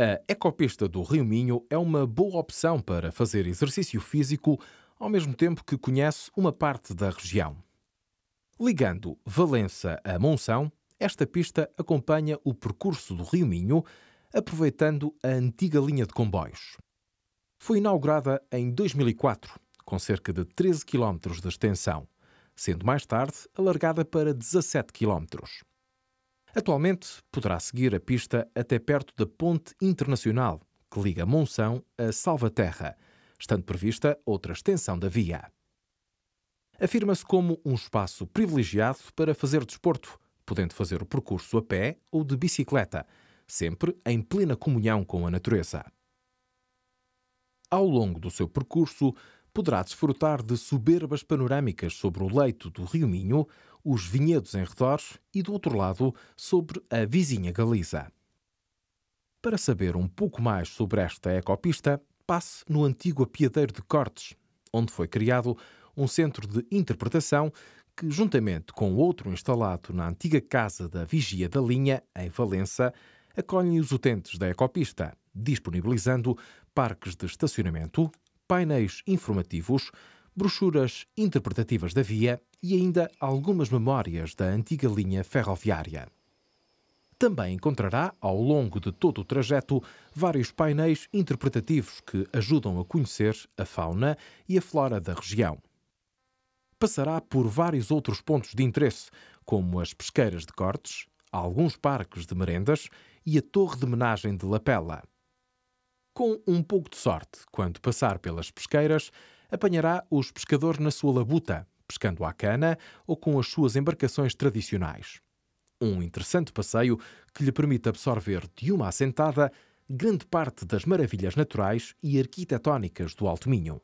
A Ecopista do Rio Minho é uma boa opção para fazer exercício físico ao mesmo tempo que conhece uma parte da região. Ligando Valença a Monção, esta pista acompanha o percurso do Rio Minho, aproveitando a antiga linha de comboios. Foi inaugurada em 2004, com cerca de 13 km de extensão, sendo mais tarde alargada para 17 km. Atualmente, poderá seguir a pista até perto da Ponte Internacional, que liga Monção a Salvaterra, estando prevista outra extensão da via. Afirma-se como um espaço privilegiado para fazer desporto, podendo fazer o percurso a pé ou de bicicleta, sempre em plena comunhão com a natureza. Ao longo do seu percurso, poderá desfrutar de soberbas panorâmicas sobre o leito do Rio Minho, os vinhedos em redor e, do outro lado, sobre a vizinha Galiza. Para saber um pouco mais sobre esta ecopista, passe no antigo apiadeiro de Cortes, onde foi criado um centro de interpretação que, juntamente com outro instalado na antiga Casa da Vigia da Linha, em Valença, acolhem os utentes da ecopista, disponibilizando parques de estacionamento, painéis informativos, brochuras interpretativas da via e ainda algumas memórias da antiga linha ferroviária. Também encontrará, ao longo de todo o trajeto, vários painéis interpretativos que ajudam a conhecer a fauna e a flora da região. Passará por vários outros pontos de interesse, como as pesqueiras de cortes, alguns parques de merendas e a Torre de Menagem de Lapela. Com um pouco de sorte, quando passar pelas pesqueiras, apanhará os pescadores na sua labuta, pescando à cana ou com as suas embarcações tradicionais. Um interessante passeio que lhe permite absorver de uma assentada grande parte das maravilhas naturais e arquitetónicas do Alto Minho.